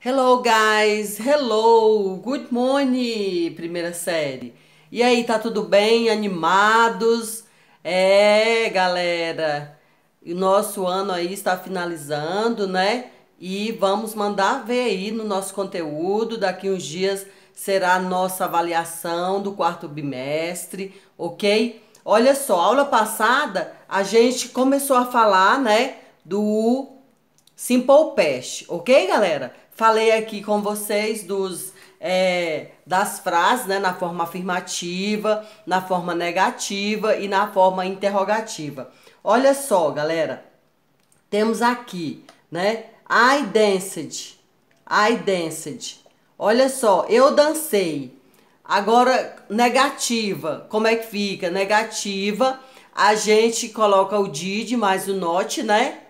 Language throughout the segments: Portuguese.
Hello, guys! Hello! Good morning! Primeira série. E aí, tá tudo bem? Animados? É, galera, o nosso ano aí está finalizando, né? E vamos mandar ver aí no nosso conteúdo. Daqui uns dias será a nossa avaliação do quarto bimestre, ok? Olha só, aula passada a gente começou a falar, né, do Simple ok, galera? Falei aqui com vocês dos é, das frases, né, na forma afirmativa, na forma negativa e na forma interrogativa. Olha só, galera, temos aqui, né, I danced, I danced. Olha só, eu dancei. Agora, negativa, como é que fica? Negativa, a gente coloca o did mais o not, né?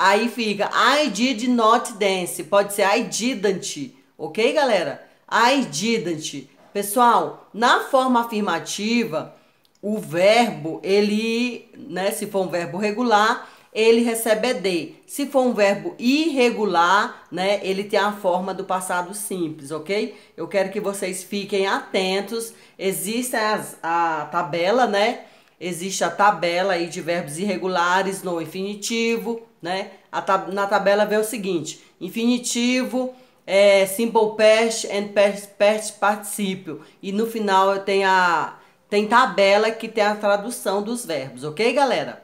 Aí fica I did not dance. Pode ser I didn't. Ok, galera? I didn't. Pessoal, na forma afirmativa, o verbo, ele, né, se for um verbo regular, ele recebe ED. Se for um verbo irregular, né, ele tem a forma do passado simples, ok? Eu quero que vocês fiquem atentos. Existe as, a tabela, né, Existe a tabela aí de verbos irregulares no infinitivo, né? Tab na tabela vê o seguinte: infinitivo, é, simple past and past, participle E no final tem a tem tabela que tem a tradução dos verbos, ok, galera?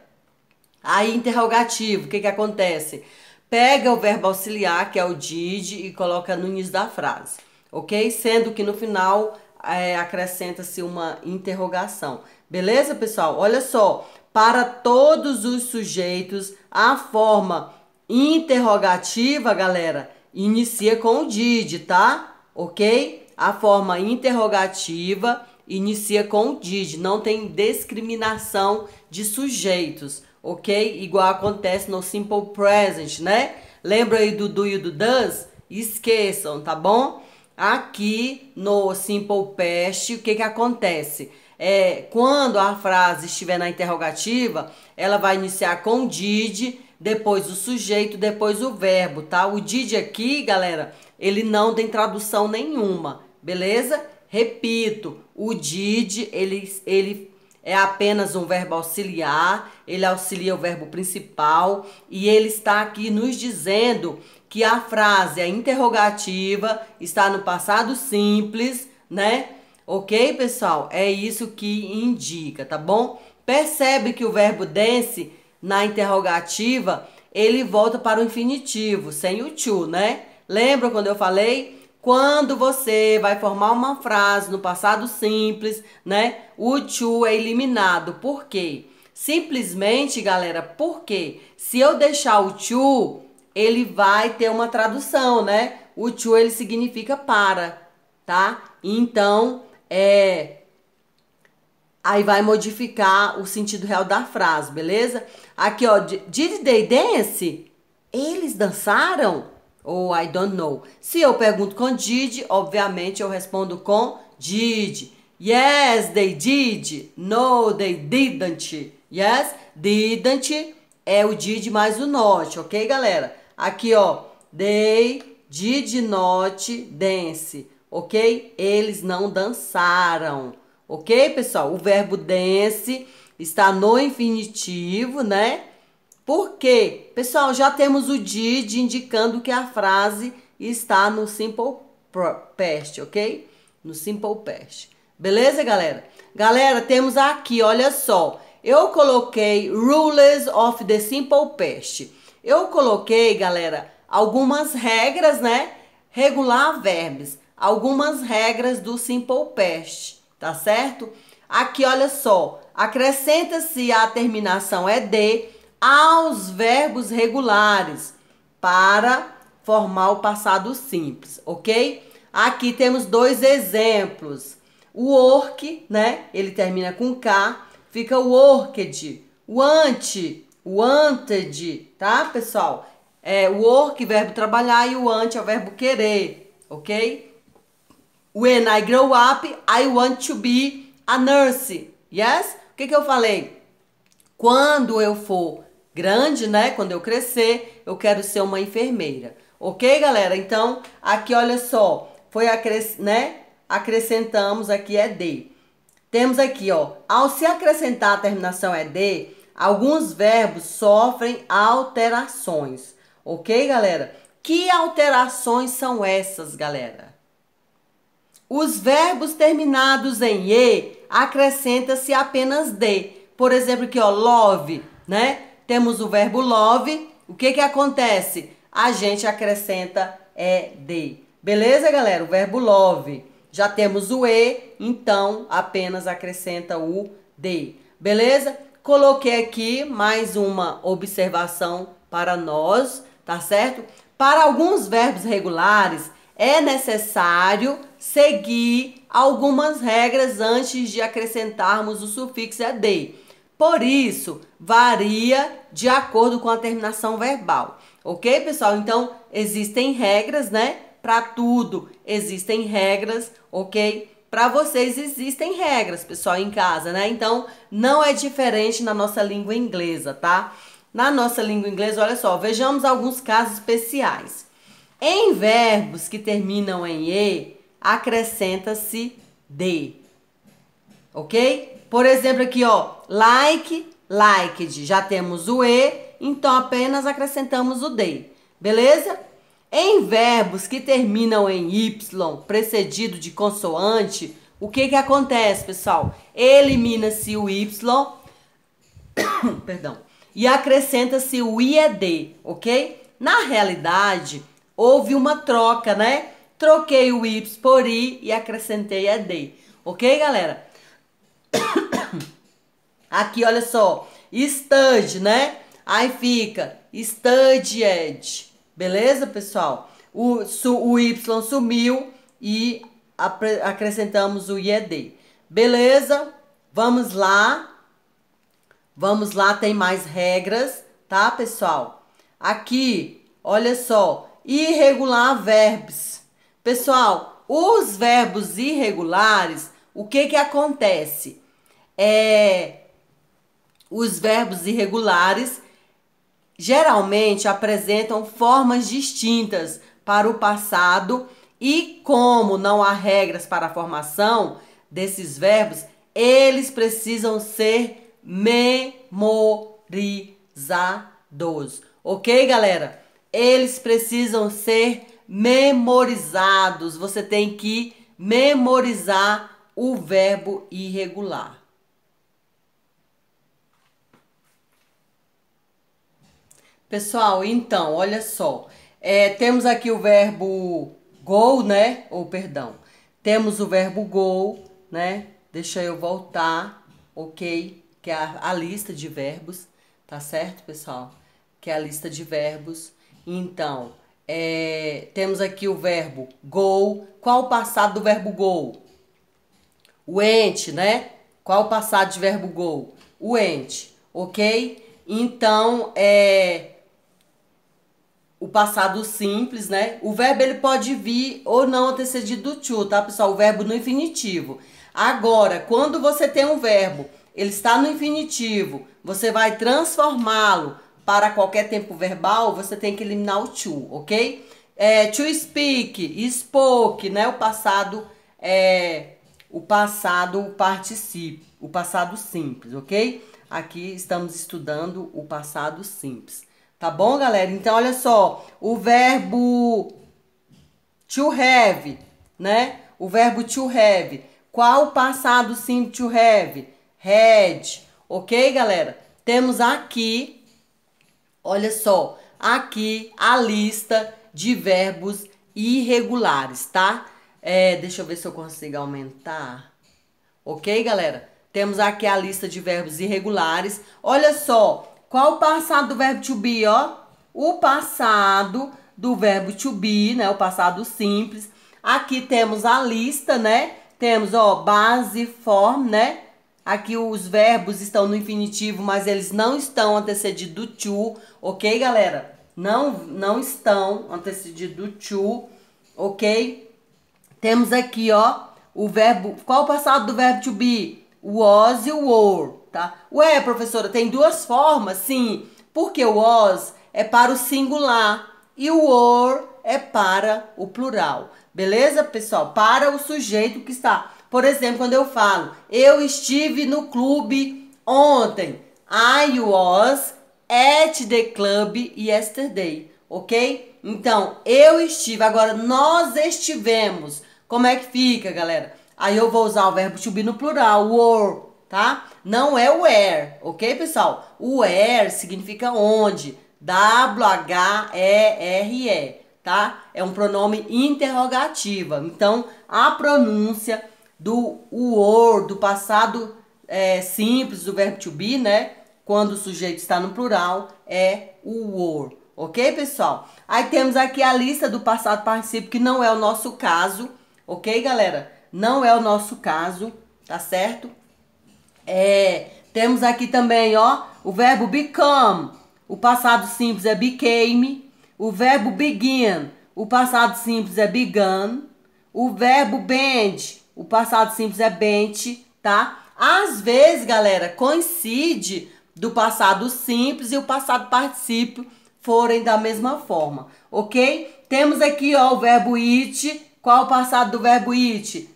Aí interrogativo, o que que acontece? Pega o verbo auxiliar, que é o did, e coloca no início da frase, ok? Sendo que no final é, acrescenta-se uma interrogação. Beleza, pessoal? Olha só, para todos os sujeitos, a forma interrogativa, galera, inicia com o did, tá? OK? A forma interrogativa inicia com o did, não tem discriminação de sujeitos, ok? Igual acontece no simple present, né? Lembra aí do do e do does? Esqueçam, tá bom? Aqui no simple past, o que que acontece? É, quando a frase estiver na interrogativa, ela vai iniciar com did, depois o sujeito, depois o verbo, tá? O did aqui, galera, ele não tem tradução nenhuma, beleza? Repito, o did, ele, ele é apenas um verbo auxiliar, ele auxilia o verbo principal e ele está aqui nos dizendo que a frase, a interrogativa, está no passado simples, né? Ok, pessoal? É isso que indica, tá bom? Percebe que o verbo dance na interrogativa ele volta para o infinitivo, sem o to, né? Lembra quando eu falei? Quando você vai formar uma frase no passado simples, né? O to é eliminado. Por quê? Simplesmente, galera, por quê? se eu deixar o to, ele vai ter uma tradução, né? O to ele significa para, tá? Então, é, aí vai modificar o sentido real da frase, beleza? Aqui, ó, did they dance? Eles dançaram? Ou oh, I don't know. Se eu pergunto com did, obviamente eu respondo com did. Yes, they did. No, they didn't. Yes, didn't é o did mais o not, ok, galera? Aqui, ó, they did not dance ok? Eles não dançaram, ok, pessoal? O verbo dance está no infinitivo, né? Por quê, pessoal, já temos o did indicando que a frase está no simple past, ok? No simple past. Beleza, galera? Galera, temos aqui, olha só. Eu coloquei rules of the simple past. Eu coloquei, galera, algumas regras, né? Regular verbos algumas regras do Simple Past, tá certo? Aqui, olha só, acrescenta-se a terminação ED é aos verbos regulares para formar o passado simples, ok? Aqui temos dois exemplos. O work, né? Ele termina com K, fica o worked. O ante, o anted, tá, pessoal? É, work, verbo trabalhar, e o ante é o verbo querer, ok? When I grow up, I want to be a nurse. Yes? O que, que eu falei? Quando eu for grande, né? Quando eu crescer, eu quero ser uma enfermeira. Ok, galera? Então, aqui olha só, foi acres... né? acrescentamos aqui é d. Temos aqui, ó, ao se acrescentar a terminação é d, alguns verbos sofrem alterações. Ok, galera? Que alterações são essas, galera? Os verbos terminados em e acrescenta-se apenas de. Por exemplo, aqui ó, love, né? Temos o verbo love. O que que acontece? A gente acrescenta é de. Beleza, galera? O verbo love. Já temos o e, então apenas acrescenta o de. Beleza? Coloquei aqui mais uma observação para nós, tá certo? Para alguns verbos regulares é necessário seguir algumas regras antes de acrescentarmos o sufixo -ed. Por isso, varia de acordo com a terminação verbal. Ok, pessoal? Então, existem regras, né? Para tudo existem regras, ok? Para vocês existem regras, pessoal, em casa, né? Então, não é diferente na nossa língua inglesa, tá? Na nossa língua inglesa, olha só, vejamos alguns casos especiais. Em verbos que terminam em E, acrescenta-se de. Ok? Por exemplo, aqui, ó, like, liked. Já temos o e, então apenas acrescentamos o de. Beleza? Em verbos que terminam em y, precedido de consoante, o que que acontece, pessoal? Elimina-se o y, perdão, e acrescenta-se o ied, ok? Na realidade, houve uma troca, né? troquei o Y por I e acrescentei a D. Ok, galera? Aqui, olha só, stud, né? Aí fica studied, beleza, pessoal? O, su, o Y sumiu e acrescentamos o IED. Beleza? Vamos lá. Vamos lá, tem mais regras, tá, pessoal? Aqui, olha só, irregular verbs. Pessoal, os verbos irregulares, o que que acontece? É, os verbos irregulares geralmente apresentam formas distintas para o passado e como não há regras para a formação desses verbos, eles precisam ser memorizados, ok, galera? Eles precisam ser memorizados memorizados. Você tem que memorizar o verbo irregular. Pessoal, então, olha só. É, temos aqui o verbo go, né? Ou, perdão. Temos o verbo go, né? Deixa eu voltar, ok? Que é a, a lista de verbos, tá certo, pessoal? Que é a lista de verbos. Então, é, temos aqui o verbo go. Qual o passado do verbo go? O ente, né? Qual o passado de verbo go? O ente, ok? Então, é o passado simples, né? O verbo ele pode vir ou não antecedido do to, tá, pessoal? O verbo no infinitivo. Agora, quando você tem um verbo, ele está no infinitivo, você vai transformá-lo para qualquer tempo verbal, você tem que eliminar o to, ok? É, to speak, spoke, né? O passado é o passado participe, o passado simples, ok? Aqui estamos estudando o passado simples. Tá bom, galera? Então, olha só, o verbo to have, né? O verbo to have. Qual o passado simples to have? Had, ok, galera? Temos aqui Olha só, aqui a lista de verbos irregulares, tá? É, deixa eu ver se eu consigo aumentar. Ok, galera? Temos aqui a lista de verbos irregulares. Olha só, qual o passado do verbo to be, ó? O passado do verbo to be, né? O passado simples. Aqui temos a lista, né? Temos, ó, base, form, né? Aqui os verbos estão no infinitivo, mas eles não estão antecedidos do to, ok, galera? Não, não estão antecedidos do to, ok? Temos aqui, ó, o verbo... Qual o passado do verbo to be? Was e were, tá? Ué, professora, tem duas formas? Sim, porque o was é para o singular e o were é para o plural. Beleza, pessoal? Para o sujeito que está por exemplo, quando eu falo, eu estive no clube ontem. I was at the club yesterday, ok? Então, eu estive. Agora, nós estivemos. Como é que fica, galera? Aí eu vou usar o verbo to be no plural, were, tá? Não é where, ok, pessoal? O where significa onde. W-H-E-R-E, -E, tá? É um pronome interrogativa. Então, a pronúncia do were, do passado é, simples do verbo to be, né? Quando o sujeito está no plural, é o were. Ok, pessoal? Aí temos aqui a lista do passado particípio, que não é o nosso caso. Ok, galera? Não é o nosso caso, tá certo? É, temos aqui também, ó, o verbo become. O passado simples é became. O verbo begin. O passado simples é began. O verbo bend. O passado simples é bente, tá? Às vezes, galera, coincide do passado simples e o passado particípio forem da mesma forma, ok? Temos aqui, ó, o verbo it. Qual o passado do verbo it?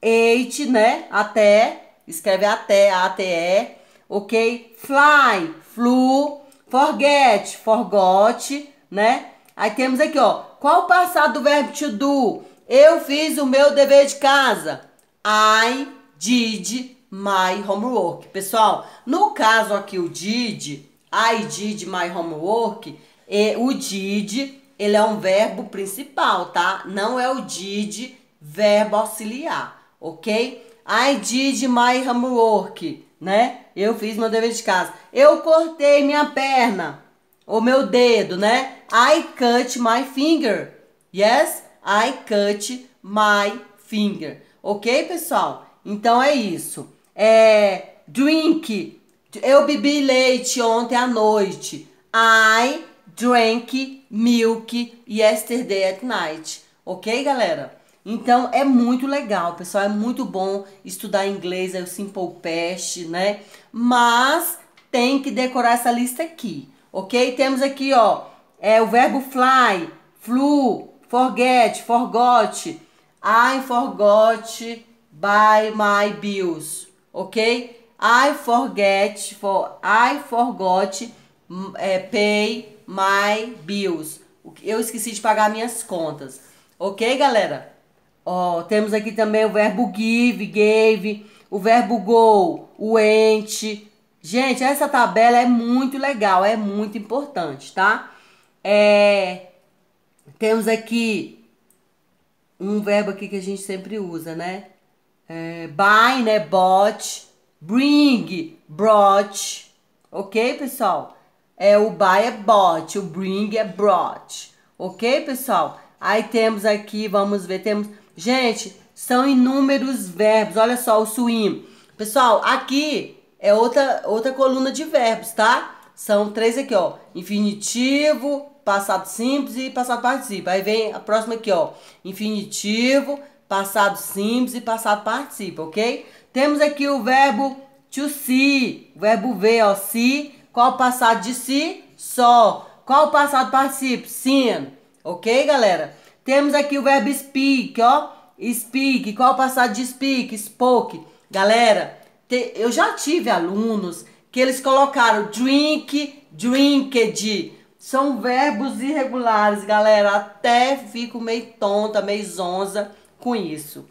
Eight, né? Até. Escreve até, A-T-E. Ok? Fly, flew. Forget, forgot, né? Aí temos aqui, ó. Qual o passado do verbo to do? Eu fiz o meu dever de casa. I did my homework. Pessoal, no caso aqui o did, I did my homework, e o did, ele é um verbo principal, tá? Não é o did verbo auxiliar, ok? I did my homework, né? Eu fiz meu dever de casa. Eu cortei minha perna, ou meu dedo, né? I cut my finger. Yes? I cut my finger. Ok, pessoal? Então é isso. É, drink. Eu bebi leite ontem à noite. I drank milk yesterday at night. Ok, galera? Então é muito legal, pessoal. É muito bom estudar inglês, é o simple past, né? Mas tem que decorar essa lista aqui, ok? Temos aqui, ó, é o verbo fly, flew, Forget, forgot. I forgot by my bills. Ok? I forget, for, I forgot hum, é, pay my bills. Eu esqueci de pagar minhas contas. Ok, galera? Ó, temos aqui também o verbo give, gave, o verbo go, o went. Gente, essa tabela é muito legal, é muito importante, tá? É, temos aqui um verbo aqui que a gente sempre usa, né? É, buy, né? Bought. Bring, brought. Ok, pessoal? É, o buy é bought, o bring é brought. Ok, pessoal? Aí temos aqui, vamos ver, temos... Gente, são inúmeros verbos. Olha só o swim. Pessoal, aqui é outra, outra coluna de verbos, tá? São três aqui, ó. Infinitivo, passado simples e passado participa. Aí vem a próxima aqui, ó. Infinitivo, passado simples e passado participa, ok? Temos aqui o verbo to see, o verbo ver, ó, se. Qual o passado de si? Só. Qual o passado participa? Sim. Ok, galera? Temos aqui o verbo speak, ó. Speak. Qual o passado de speak? Spoke. Galera, te, eu já tive alunos que eles colocaram drink, drinked, são verbos irregulares, galera. Até fico meio tonta, meio zonza com isso.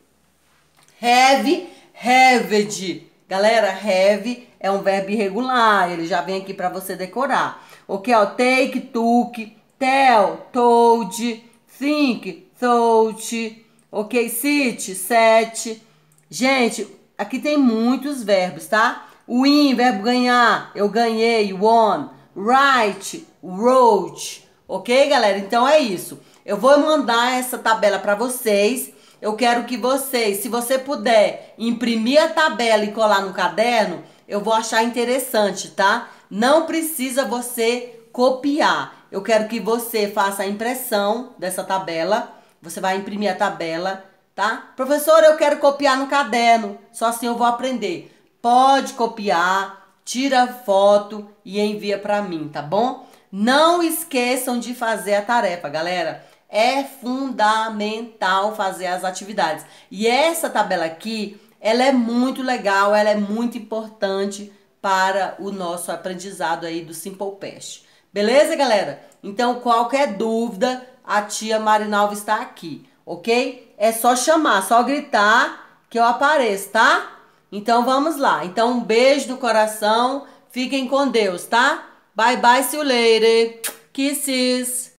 Have, haved. Galera, have é um verbo irregular. Ele já vem aqui para você decorar. Ok, ó. Take, took, tell, told, think, thought. Ok, sit, set. Gente, aqui tem muitos verbos, tá? Win, verbo ganhar. Eu ganhei, won. Write, Road, ok, galera? Então é isso. Eu vou mandar essa tabela para vocês. Eu quero que vocês, se você puder imprimir a tabela e colar no caderno, eu vou achar interessante, tá? Não precisa você copiar. Eu quero que você faça a impressão dessa tabela. Você vai imprimir a tabela, tá? Professor, eu quero copiar no caderno. Só assim eu vou aprender. Pode copiar, tira foto e envia para mim, tá bom? Não esqueçam de fazer a tarefa, galera. É fundamental fazer as atividades. E essa tabela aqui, ela é muito legal, ela é muito importante para o nosso aprendizado aí do Simple Past. Beleza, galera? Então, qualquer dúvida, a tia Marinalva está aqui, ok? É só chamar, só gritar que eu apareço, tá? Então, vamos lá. Então, um beijo do coração. Fiquem com Deus, tá? Bye bye, see you later. Kisses.